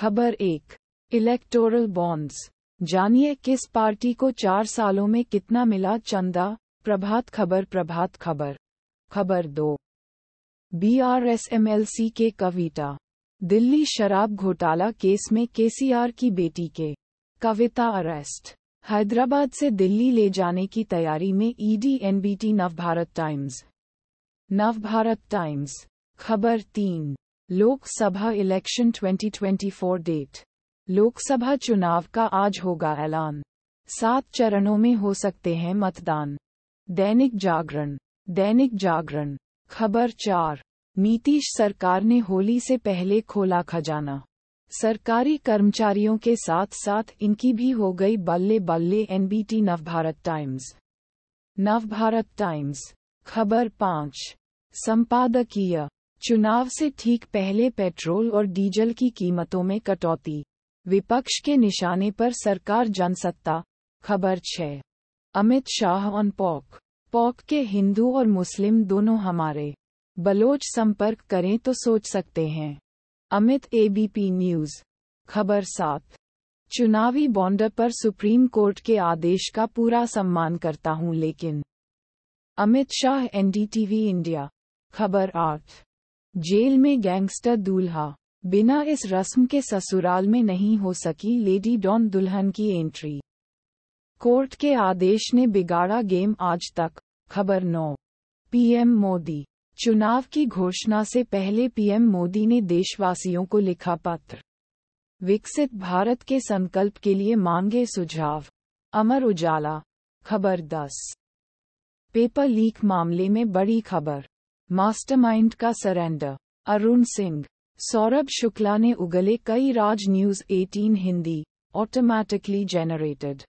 खबर एक electoral bonds जानिए किस पार्टी को चार सालों में कितना मिला चंदा प्रभात खबर प्रभात खबर खबर दो B R S M L C K Kavitha Delhi शराब घोटाला केस में केसीआर की बेटी के कविता अरेस्ट हैदराबाद से दिल्ली ले जाने की तैयारी में ED e NBT Navbharat Times Navbharat Times खबर तीन लोकसभा इलेक्शन 2024 डेट लोकसभा चुनाव का आज होगा ऐलान सात चरणों में हो सकते हैं मतदान दैनिक जागरण दैनिक जागरण खबर चार नीतीश सरकार ने होली से पहले खोला खजाना सरकारी कर्मचारियों के साथ साथ इनकी भी हो गई बल्ले बल्ले NBT Navbharat Times Navbharat Times खबर पाँच संपादकीय चुनाव से ठीक पहले पेट्रोल और डीजल की कीमतों में कटौती विपक्ष के निशाने पर सरकार जनसत्ता खबर छः Amit Shah on PoK PoK के हिंदू और मुस्लिम दोनों हमारे बलोच संपर्क करें तो सोच सकते हैं अमित एबीपी न्यूज खबर सात चुनावी बॉन्ड पर सुप्रीम कोर्ट के आदेश का पूरा सम्मान करता हूं लेकिन अमित शाह एनडीटीवी इंडिया खबर आठ जेल में गैंगस्टर दूल्हा बिना इस रस्म के ससुराल में नहीं हो सकी लेडी डॉन दुल्हन की एंट्री कोर्ट के आदेश ने बिगाड़ा गेम आज तक खबर नौ पीएम मोदी चुनाव की घोषणा से पहले पीएम मोदी ने देशवासियों को लिखा पत्र विकसित भारत के संकल्प के लिए मांगे सुझाव अमर उजाला खबर दस पेपर लीक मामले में बड़ी खबर मास्टरमाइंड का सरेंडर अरुण सिंह सौरभ शुक्ला ने उगले कई राज न्यूज 18 हिंदी ऑटोमैटिकली जेनरेटेड